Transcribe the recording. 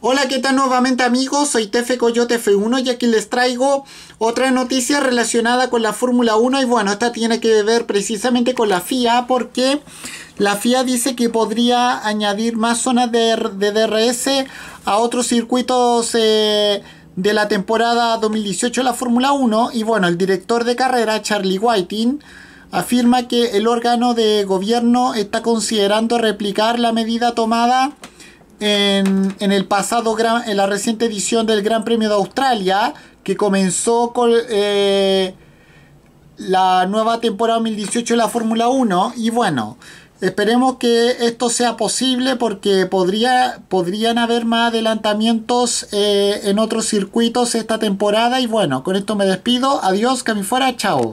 Hola, ¿qué tal nuevamente amigos? Soy Tefe Coyote F1 y aquí les traigo otra noticia relacionada con la Fórmula 1 y bueno, esta tiene que ver precisamente con la FIA porque la FIA dice que podría añadir más zonas de, DRS a otros circuitos eh, de la temporada 2018 de la Fórmula 1 y bueno, el director de carrera Charlie Whiting afirma que el órgano de gobierno está considerando replicar la medida tomada en, el pasado, la reciente edición del Gran Premio de Australia, que comenzó con eh, la nueva temporada 2018 de la Fórmula 1. Y bueno, esperemos que esto sea posible porque podría, podrían haber más adelantamientos eh, en otros circuitos esta temporada. Y bueno, con esto me despido. Adiós, que fuera, chao.